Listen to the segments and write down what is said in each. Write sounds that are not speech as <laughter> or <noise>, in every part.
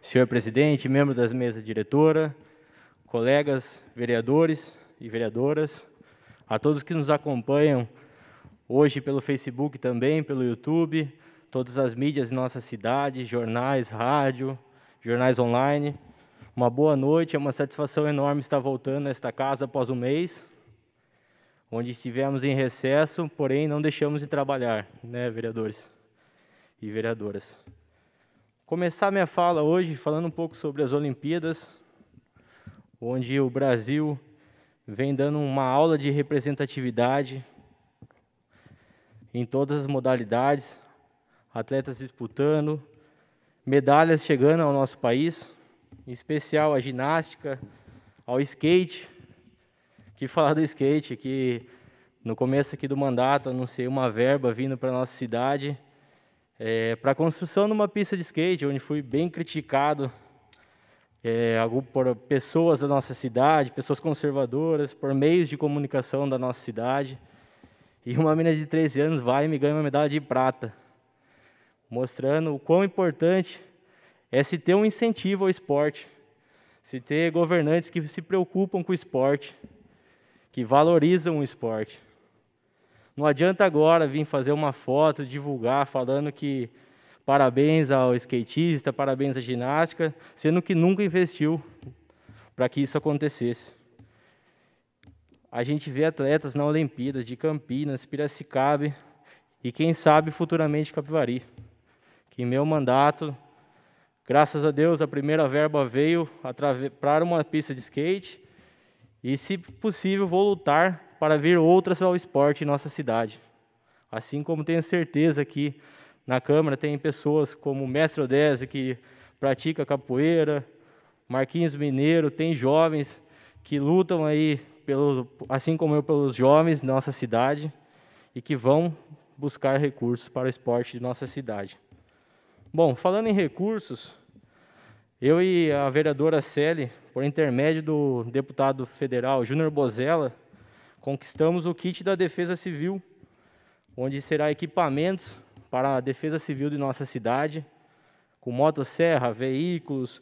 senhor presidente, membro das mesas diretora, colegas vereadores e vereadoras, a todos que nos acompanham hoje pelo Facebook também, pelo YouTube, todas as mídias em nossa cidade, jornais, rádio, jornais online. Uma boa noite, é uma satisfação enorme estar voltando a esta casa após um mês, onde estivemos em recesso, porém não deixamos de trabalhar, né, vereadores e vereadoras começar minha fala hoje falando um pouco sobre as Olimpíadas, onde o Brasil vem dando uma aula de representatividade em todas as modalidades, atletas disputando, medalhas chegando ao nosso país, em especial a ginástica, ao skate. Que falar do skate, que no começo aqui do mandato anunciei uma verba vindo para a nossa cidade é, para a construção de uma pista de skate, onde fui bem criticado é, por pessoas da nossa cidade, pessoas conservadoras, por meios de comunicação da nossa cidade. E uma menina de 13 anos vai e me ganha uma medalha de prata, mostrando o quão importante é se ter um incentivo ao esporte, se ter governantes que se preocupam com o esporte, que valorizam o esporte. Não adianta agora vir fazer uma foto, divulgar, falando que parabéns ao skatista, parabéns à ginástica, sendo que nunca investiu para que isso acontecesse. A gente vê atletas na Olimpíadas de Campinas, Piracicaba e quem sabe futuramente Capivari. Que em meu mandato, graças a Deus, a primeira verba veio para uma pista de skate e, se possível, vou lutar para vir outras ao esporte em nossa cidade. Assim como tenho certeza que na Câmara tem pessoas como o Mestre Odese que pratica capoeira, Marquinhos Mineiro, tem jovens que lutam aí, pelo, assim como eu, pelos jovens da nossa cidade e que vão buscar recursos para o esporte de nossa cidade. Bom, falando em recursos, eu e a vereadora Celi, por intermédio do deputado federal Júnior Bozella, conquistamos o kit da Defesa Civil, onde será equipamentos para a Defesa Civil de nossa cidade, com motosserra, veículos,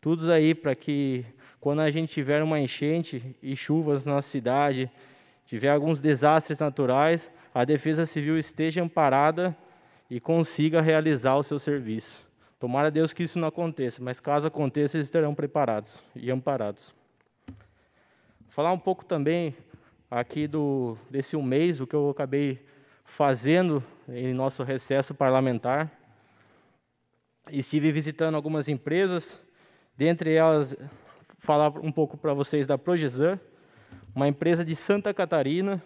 tudo aí para que quando a gente tiver uma enchente e chuvas na nossa cidade, tiver alguns desastres naturais, a Defesa Civil esteja amparada e consiga realizar o seu serviço. Tomara Deus que isso não aconteça, mas caso aconteça, eles estarão preparados e amparados. Falar um pouco também aqui do, desse um mês, o que eu acabei fazendo em nosso recesso parlamentar. Estive visitando algumas empresas, dentre elas, falar um pouco para vocês da Progesan, uma empresa de Santa Catarina,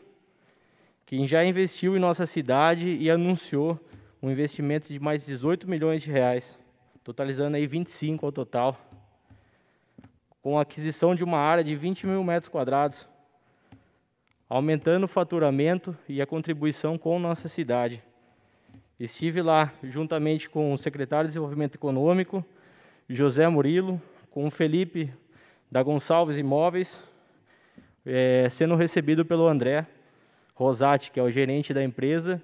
que já investiu em nossa cidade e anunciou um investimento de mais 18 milhões de reais, totalizando aí 25 ao total, com a aquisição de uma área de 20 mil metros quadrados, aumentando o faturamento e a contribuição com nossa cidade. Estive lá juntamente com o secretário de Desenvolvimento Econômico, José Murilo, com o Felipe da Gonçalves Imóveis, é, sendo recebido pelo André Rosati, que é o gerente da empresa,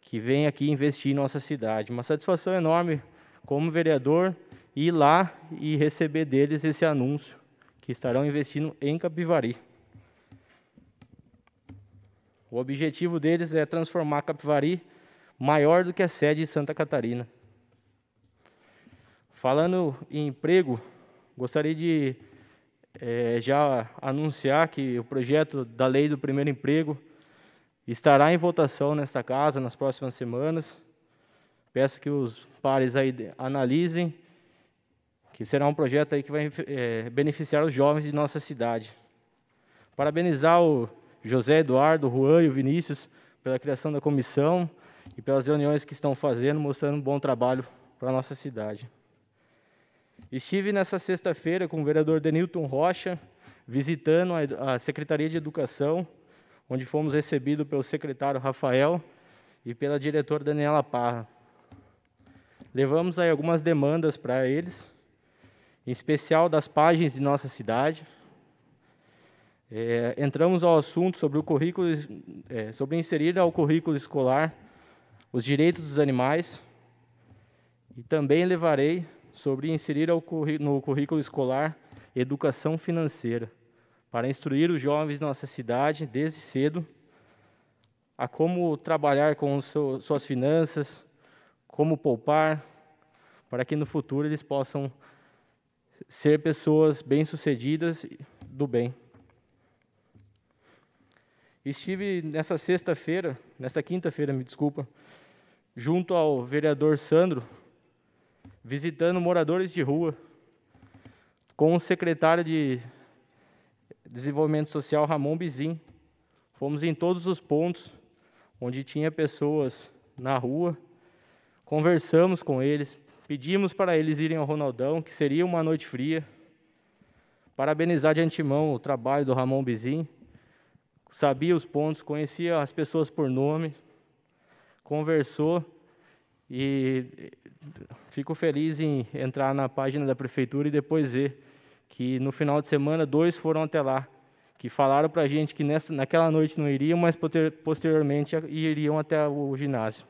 que vem aqui investir em nossa cidade. Uma satisfação enorme como vereador ir lá e receber deles esse anúncio que estarão investindo em Capivari. O objetivo deles é transformar a Capivari maior do que a sede de Santa Catarina. Falando em emprego, gostaria de é, já anunciar que o projeto da Lei do Primeiro Emprego estará em votação nesta casa nas próximas semanas. Peço que os pares aí analisem, que será um projeto aí que vai é, beneficiar os jovens de nossa cidade. Parabenizar o José Eduardo, Juan e o Vinícius, pela criação da comissão e pelas reuniões que estão fazendo, mostrando um bom trabalho para a nossa cidade. Estive nessa sexta-feira com o vereador Denilton Rocha, visitando a Secretaria de Educação, onde fomos recebidos pelo secretário Rafael e pela diretora Daniela Parra. Levamos aí algumas demandas para eles, em especial das páginas de nossa cidade, é, entramos ao assunto sobre o currículo, é, sobre inserir ao currículo escolar os direitos dos animais e também levarei sobre inserir ao, no currículo escolar educação financeira para instruir os jovens da nossa cidade desde cedo a como trabalhar com seu, suas finanças, como poupar, para que no futuro eles possam ser pessoas bem-sucedidas do bem. Estive nessa sexta-feira, nessa quinta-feira, me desculpa, junto ao vereador Sandro, visitando moradores de rua, com o secretário de Desenvolvimento Social, Ramon Bizim. Fomos em todos os pontos onde tinha pessoas na rua, conversamos com eles, pedimos para eles irem ao Ronaldão, que seria uma noite fria. Parabenizar de antemão o trabalho do Ramon Bizim sabia os pontos, conhecia as pessoas por nome, conversou e fico feliz em entrar na página da prefeitura e depois ver que no final de semana dois foram até lá, que falaram para a gente que nessa, naquela noite não iriam, mas posteriormente iriam até o ginásio.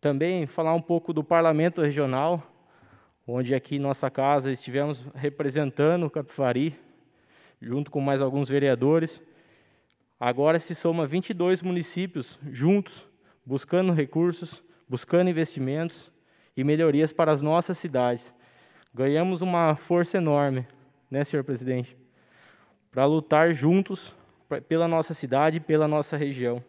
Também falar um pouco do parlamento regional, onde aqui em nossa casa estivemos representando o Capivari, junto com mais alguns vereadores. Agora se soma 22 municípios juntos, buscando recursos, buscando investimentos e melhorias para as nossas cidades. Ganhamos uma força enorme, né, senhor presidente? Para lutar juntos pela nossa cidade e pela nossa região.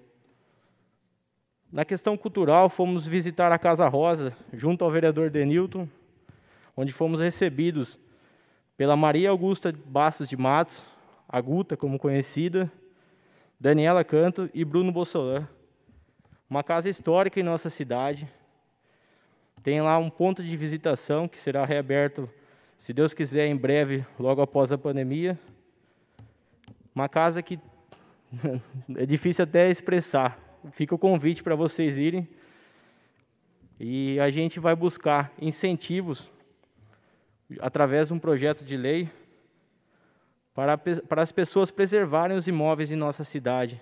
Na questão cultural, fomos visitar a Casa Rosa, junto ao vereador Denilton, onde fomos recebidos pela Maria Augusta Bastos de Matos, a Guta, como conhecida, Daniela Canto e Bruno Bossolan. Uma casa histórica em nossa cidade. Tem lá um ponto de visitação que será reaberto, se Deus quiser, em breve, logo após a pandemia. Uma casa que <laughs> é difícil até expressar. Fica o convite para vocês irem. E a gente vai buscar incentivos através de um projeto de lei para, para as pessoas preservarem os imóveis em nossa cidade,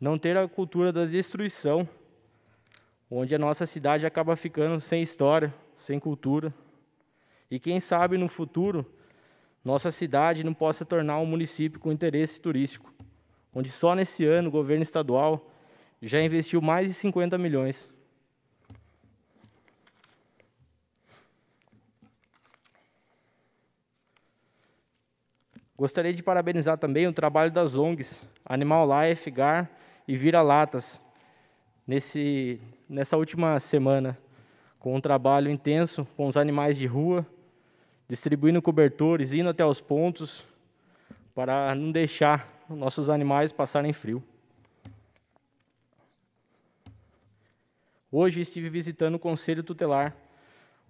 não ter a cultura da destruição, onde a nossa cidade acaba ficando sem história, sem cultura. E quem sabe no futuro nossa cidade não possa tornar um município com interesse turístico, onde só nesse ano o governo estadual já investiu mais de 50 milhões. Gostaria de parabenizar também o trabalho das ONGs, Animal Life, GAR e Vira Latas, nesse, nessa última semana, com um trabalho intenso com os animais de rua, distribuindo cobertores, indo até os pontos, para não deixar nossos animais passarem frio. Hoje estive visitando o Conselho Tutelar,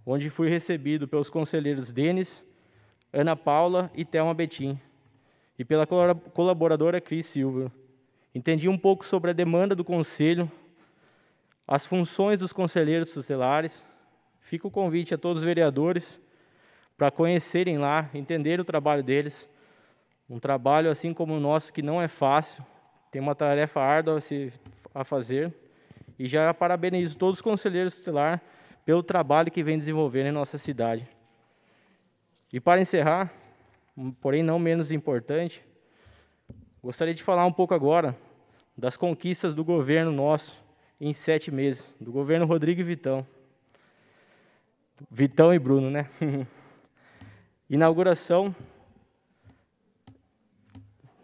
onde fui recebido pelos conselheiros Denis Ana Paula e Thelma Betim, e pela colaboradora Cris Silva. Entendi um pouco sobre a demanda do Conselho, as funções dos conselheiros tutelares. Fica o convite a todos os vereadores para conhecerem lá, entender o trabalho deles. Um trabalho assim como o nosso que não é fácil, tem uma tarefa árdua a, se, a fazer. E já parabenizo todos os conselheiros tutelares pelo trabalho que vem desenvolvendo em nossa cidade. E para encerrar, porém não menos importante, gostaria de falar um pouco agora das conquistas do governo nosso em sete meses, do governo Rodrigo e Vitão. Vitão e Bruno, né? <laughs> Inauguração.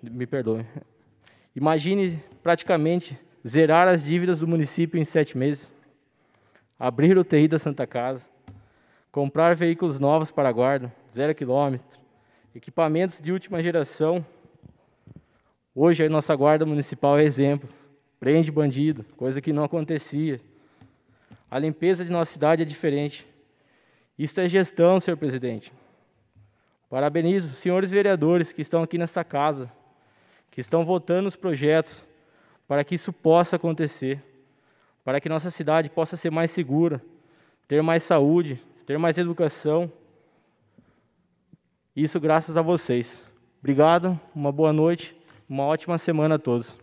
Me perdoe. Imagine praticamente zerar as dívidas do município em sete meses, abrir o TI da Santa Casa, comprar veículos novos para a guarda, zero quilômetro, equipamentos de última geração. Hoje a nossa guarda municipal é exemplo. Prende bandido, coisa que não acontecia. A limpeza de nossa cidade é diferente. Isso é gestão, senhor presidente. Parabenizo os senhores vereadores que estão aqui nessa casa, que estão votando os projetos para que isso possa acontecer, para que nossa cidade possa ser mais segura, ter mais saúde, ter mais educação isso graças a vocês. Obrigado, uma boa noite, uma ótima semana a todos.